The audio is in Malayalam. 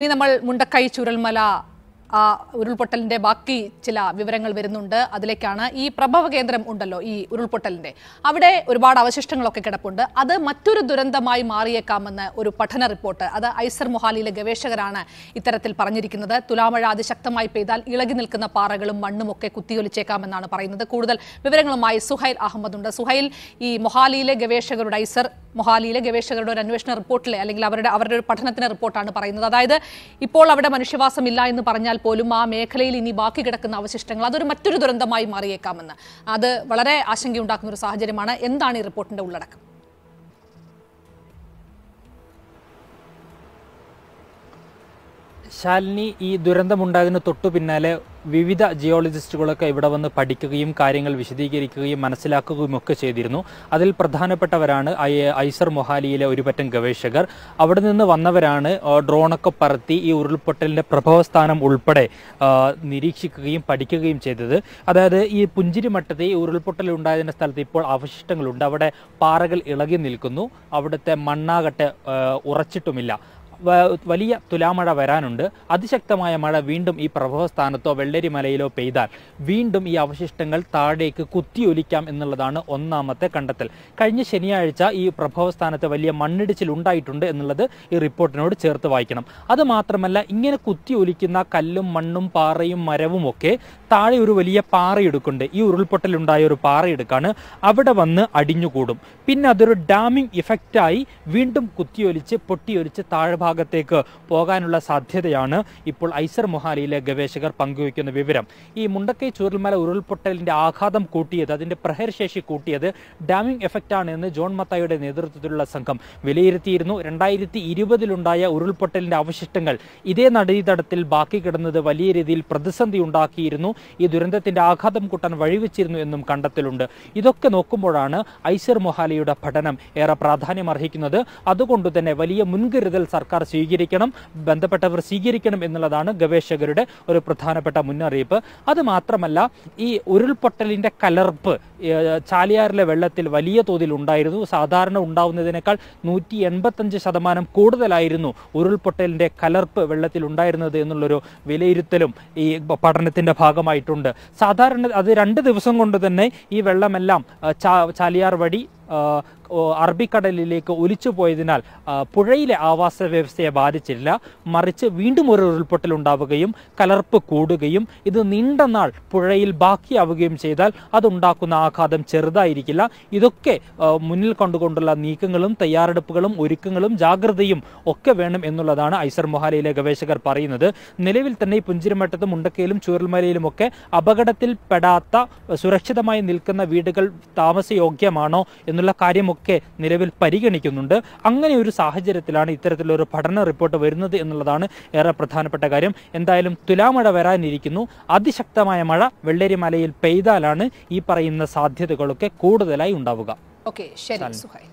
ഇനി നമ്മൾ മുണ്ടക്കൈ ചുരൽമല ആ ഉരുൾപൊട്ടലിന്റെ ബാക്കി ചില വിവരങ്ങൾ വരുന്നുണ്ട് അതിലേക്കാണ് ഈ പ്രഭവ കേന്ദ്രം ഉണ്ടല്ലോ ഈ ഉരുൾപൊട്ടലിന്റെ അവിടെ ഒരുപാട് അവശിഷ്ടങ്ങളൊക്കെ കിടപ്പുണ്ട് അത് മറ്റൊരു ദുരന്തമായി മാറിയേക്കാമെന്ന് ഒരു പഠന റിപ്പോർട്ട് അത് ഐസർ മൊഹാലിയിലെ ഗവേഷകരാണ് ഇത്തരത്തിൽ പറഞ്ഞിരിക്കുന്നത് തുലാമഴ അതിശക്തമായി പെയ്താൽ ഇളകി നിൽക്കുന്ന പാറകളും മണ്ണും ഒക്കെ കുത്തിയൊലിച്ചേക്കാമെന്നാണ് പറയുന്നത് കൂടുതൽ വിവരങ്ങളുമായി സുഹൈൽ അഹമ്മദ് ഉണ്ട് സുഹൈൽ ഈ മൊഹാലിയിലെ ഗവേഷകരുടെ ഐസർ മൊഹാലിയിലെ ഗവേഷകരുടെ ഒരു അന്വേഷണ റിപ്പോർട്ടിലെ അല്ലെങ്കിൽ അവരുടെ അവരുടെ ഒരു പഠനത്തിന്റെ റിപ്പോർട്ടാണ് പറയുന്നത് അതായത് ഇപ്പോൾ അവിടെ മനുഷ്യവാസമില്ല എന്ന് പറഞ്ഞാൽ കഴിഞ്ഞാൽ പോലും ആ മേഖലയിൽ ഇനി ബാക്കി കിടക്കുന്ന അവശിഷ്ടങ്ങൾ അതൊരു മറ്റൊരു ദുരന്തമായി മാറിയേക്കാമെന്ന് അത് വളരെ ആശങ്കയുണ്ടാക്കുന്ന ഒരു സാഹചര്യമാണ് എന്താണ് ഈ റിപ്പോർട്ടിന്റെ ഉള്ളടക്കം ശാലിനി ഈ ദുരന്തമുണ്ടാകുന്ന തൊട്ടു പിന്നാലെ വിവിധ ജിയോളജിസ്റ്റുകളൊക്കെ ഇവിടെ വന്ന് പഠിക്കുകയും കാര്യങ്ങൾ വിശദീകരിക്കുകയും മനസ്സിലാക്കുകയും ഒക്കെ ചെയ്തിരുന്നു അതിൽ പ്രധാനപ്പെട്ടവരാണ് ഐസർ മൊഹാലിയിലെ ഒരുപറ്റം ഗവേഷകർ അവിടെ നിന്ന് വന്നവരാണ് ഡ്രോണൊക്കെ പറത്തി ഈ ഉരുൾപൊട്ടലിൻ്റെ പ്രഭവസ്ഥാനം ഉൾപ്പെടെ നിരീക്ഷിക്കുകയും പഠിക്കുകയും ചെയ്തത് അതായത് ഈ മട്ടത്തിൽ ഈ ഉരുൾപൊട്ടൽ ഉണ്ടായതിൻ്റെ സ്ഥലത്ത് ഇപ്പോൾ അവശിഷ്ടങ്ങളുണ്ട് അവിടെ പാറകൾ ഇളകി നിൽക്കുന്നു അവിടുത്തെ മണ്ണാകട്ടെ ഉറച്ചിട്ടുമില്ല വലിയ തുലാമഴ വരാനുണ്ട് അതിശക്തമായ മഴ വീണ്ടും ഈ പ്രഭവസ്ഥാനത്തോ വെള്ളരിമലയിലോ പെയ്താൽ വീണ്ടും ഈ അവശിഷ്ടങ്ങൾ താഴേക്ക് കുത്തിയൊലിക്കാം എന്നുള്ളതാണ് ഒന്നാമത്തെ കണ്ടെത്തൽ കഴിഞ്ഞ ശനിയാഴ്ച ഈ പ്രഭവസ്ഥാനത്ത് വലിയ മണ്ണിടിച്ചിൽ ഉണ്ടായിട്ടുണ്ട് എന്നുള്ളത് ഈ റിപ്പോർട്ടിനോട് ചേർത്ത് വായിക്കണം അത് മാത്രമല്ല ഇങ്ങനെ കുത്തിയൊലിക്കുന്ന കല്ലും മണ്ണും പാറയും മരവും ഒക്കെ താഴെ ഒരു വലിയ പാറയിടുക്കുണ്ട് ഈ ഉരുൾപൊട്ടലുണ്ടായ ഒരു പാറയിടുക്കാണ് അവിടെ വന്ന് അടിഞ്ഞുകൂടും പിന്നെ അതൊരു ഡാമിംഗ് ഇഫക്റ്റായി വീണ്ടും കുത്തിയൊലിച്ച് പൊട്ടിയൊലിച്ച് താഴ്ഭാഗത്തേക്ക് പോകാനുള്ള സാധ്യതയാണ് ഇപ്പോൾ ഐസർ മൊഹാലിയിലെ ഗവേഷകർ പങ്കുവയ്ക്കുന്ന വിവരം ഈ മുണ്ടക്കൈ ചൂരൽമല ഉരുൾപൊട്ടലിൻ്റെ ആഘാതം കൂട്ടിയത് അതിൻ്റെ പ്രഹരശേഷി കൂട്ടിയത് ഡാമിംഗ് എഫക്റ്റാണ് എന്ന് ജോൺ മത്തായുടെ നേതൃത്വത്തിലുള്ള സംഘം വിലയിരുത്തിയിരുന്നു രണ്ടായിരത്തി ഇരുപതിലുണ്ടായ ഉരുൾപൊട്ടലിൻ്റെ അവശിഷ്ടങ്ങൾ ഇതേ നടീതടത്തിൽ ബാക്കി കിടന്നത് വലിയ രീതിയിൽ പ്രതിസന്ധി ഉണ്ടാക്കിയിരുന്നു ഈ ദുരന്തത്തിൻ്റെ ആഘാതം കൂട്ടാൻ വഴിവെച്ചിരുന്നു എന്നും കണ്ടെത്തലുണ്ട് ഇതൊക്കെ നോക്കുമ്പോഴാണ് ഐഷർ മൊഹാലിയുടെ പഠനം ഏറെ പ്രാധാന്യം അർഹിക്കുന്നത് അതുകൊണ്ട് തന്നെ വലിയ മുൻകരുതൽ സർക്കാർ സ്വീകരിക്കണം ബന്ധപ്പെട്ടവർ സ്വീകരിക്കണം എന്നുള്ളതാണ് ഗവേഷകരുടെ ഒരു പ്രധാനപ്പെട്ട മുന്നറിയിപ്പ് അത് മാത്രമല്ല ഈ ഉരുൾപൊട്ടലിൻ്റെ കലർപ്പ് ചാലിയാറിലെ വെള്ളത്തിൽ വലിയ തോതിൽ ഉണ്ടായിരുന്നു സാധാരണ ഉണ്ടാവുന്നതിനേക്കാൾ നൂറ്റി എൺപത്തഞ്ച് ശതമാനം കൂടുതലായിരുന്നു ഉരുൾപൊട്ടലിൻ്റെ കലർപ്പ് വെള്ളത്തിൽ ഉണ്ടായിരുന്നത് എന്നുള്ളൊരു വിലയിരുത്തലും ഈ പഠനത്തിൻ്റെ ഭാഗമായി ഭാഗമായിട്ടുണ്ട് സാധാരണ അത് രണ്ട് ദിവസം കൊണ്ട് തന്നെ ഈ വെള്ളമെല്ലാം ചാലിയാർ വഴി അറബിക്കടലിലേക്ക് ഒലിച്ചു പോയതിനാൽ പുഴയിലെ ആവാസ വ്യവസ്ഥയെ ബാധിച്ചില്ല മറിച്ച് വീണ്ടും ഒരു ഉരുൾപൊട്ടൽ ഉണ്ടാവുകയും കലർപ്പ് കൂടുകയും ഇത് നീണ്ട നാൾ പുഴയിൽ ബാക്കിയാവുകയും ചെയ്താൽ അതുണ്ടാക്കുന്ന ആഘാതം ചെറുതായിരിക്കില്ല ഇതൊക്കെ മുന്നിൽ കണ്ടുകൊണ്ടുള്ള നീക്കങ്ങളും തയ്യാറെടുപ്പുകളും ഒരുക്കങ്ങളും ജാഗ്രതയും ഒക്കെ വേണം എന്നുള്ളതാണ് ഐസർ മൊഹാലയിലെ ഗവേഷകർ പറയുന്നത് നിലവിൽ തന്നെ ഈ പുഞ്ചിരിമറ്റത്തും മുണ്ടക്കയിലും ചൂരൽമലയിലുമൊക്കെ അപകടത്തിൽ പെടാത്ത സുരക്ഷിതമായി നിൽക്കുന്ന വീടുകൾ താമസയോഗ്യമാണോ എന്ന് എന്നുള്ള കാര്യമൊക്കെ നിലവിൽ പരിഗണിക്കുന്നുണ്ട് അങ്ങനെ ഒരു സാഹചര്യത്തിലാണ് ഇത്തരത്തിലൊരു പഠന റിപ്പോർട്ട് വരുന്നത് എന്നുള്ളതാണ് ഏറെ പ്രധാനപ്പെട്ട കാര്യം എന്തായാലും തുലാമഴ വരാനിരിക്കുന്നു അതിശക്തമായ മഴ വെള്ളരി മലയിൽ പെയ്താലാണ് ഈ പറയുന്ന സാധ്യതകളൊക്കെ കൂടുതലായി ഉണ്ടാവുക ഓക്കെ ശരി സുഹൈ